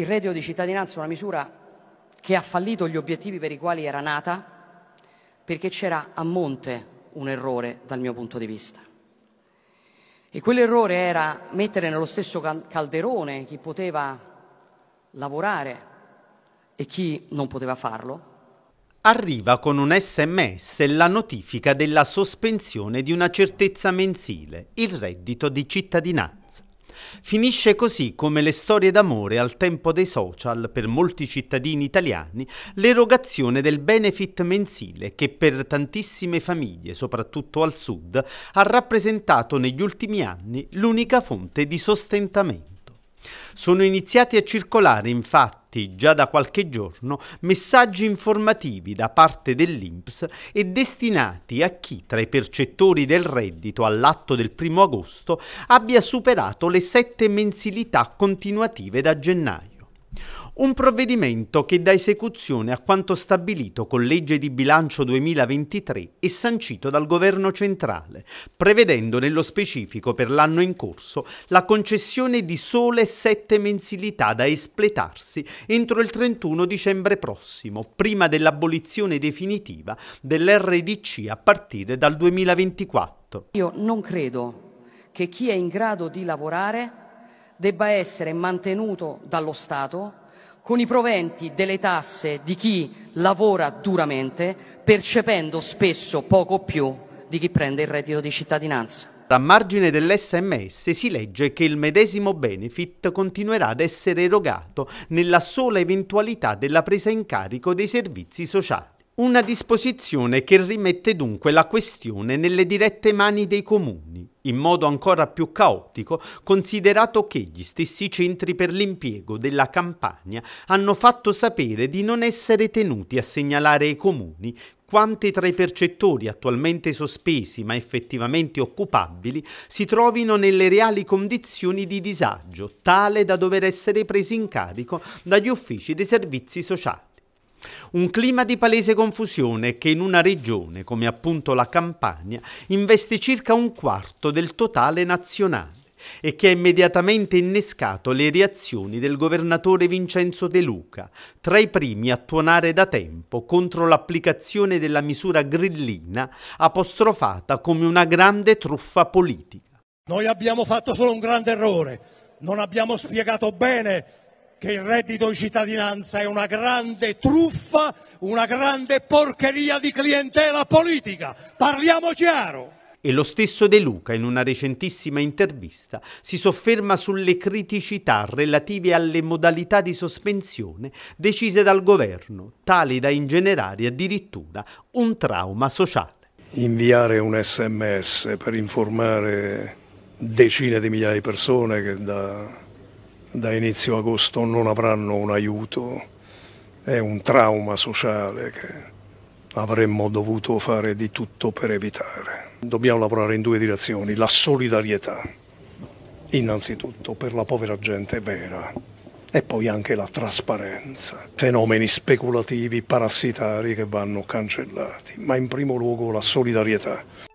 il reddito di cittadinanza è una misura che ha fallito gli obiettivi per i quali era nata perché c'era a monte un errore dal mio punto di vista. E quell'errore era mettere nello stesso calderone chi poteva lavorare e chi non poteva farlo. Arriva con un sms la notifica della sospensione di una certezza mensile, il reddito di cittadinanza. Finisce così come le storie d'amore al tempo dei social per molti cittadini italiani l'erogazione del benefit mensile che per tantissime famiglie, soprattutto al sud, ha rappresentato negli ultimi anni l'unica fonte di sostentamento. Sono iniziati a circolare infatti già da qualche giorno messaggi informativi da parte dell'INPS e destinati a chi tra i percettori del reddito all'atto del primo agosto abbia superato le sette mensilità continuative da gennaio. Un provvedimento che dà esecuzione a quanto stabilito con legge di bilancio 2023 e sancito dal governo centrale, prevedendo nello specifico per l'anno in corso la concessione di sole sette mensilità da espletarsi entro il 31 dicembre prossimo, prima dell'abolizione definitiva dell'RDC a partire dal 2024. Io non credo che chi è in grado di lavorare debba essere mantenuto dallo Stato con i proventi delle tasse di chi lavora duramente, percependo spesso poco più di chi prende il reddito di cittadinanza. A margine dell'SMS si legge che il medesimo benefit continuerà ad essere erogato nella sola eventualità della presa in carico dei servizi sociali. Una disposizione che rimette dunque la questione nelle dirette mani dei comuni, in modo ancora più caotico, considerato che gli stessi centri per l'impiego della campagna hanno fatto sapere di non essere tenuti a segnalare ai comuni quanti tra i percettori attualmente sospesi ma effettivamente occupabili si trovino nelle reali condizioni di disagio, tale da dover essere presi in carico dagli uffici dei servizi sociali. Un clima di palese confusione che in una regione come appunto la Campania investe circa un quarto del totale nazionale e che ha immediatamente innescato le reazioni del governatore Vincenzo De Luca, tra i primi a tuonare da tempo contro l'applicazione della misura grillina apostrofata come una grande truffa politica. Noi abbiamo fatto solo un grande errore, non abbiamo spiegato bene che il reddito di cittadinanza è una grande truffa, una grande porcheria di clientela politica. Parliamo chiaro. E lo stesso De Luca, in una recentissima intervista, si sofferma sulle criticità relative alle modalità di sospensione decise dal governo, tali da ingenerare addirittura un trauma sociale. Inviare un sms per informare decine di migliaia di persone che da da inizio agosto non avranno un aiuto, è un trauma sociale che avremmo dovuto fare di tutto per evitare. Dobbiamo lavorare in due direzioni, la solidarietà innanzitutto per la povera gente vera e poi anche la trasparenza, fenomeni speculativi, parassitari che vanno cancellati, ma in primo luogo la solidarietà.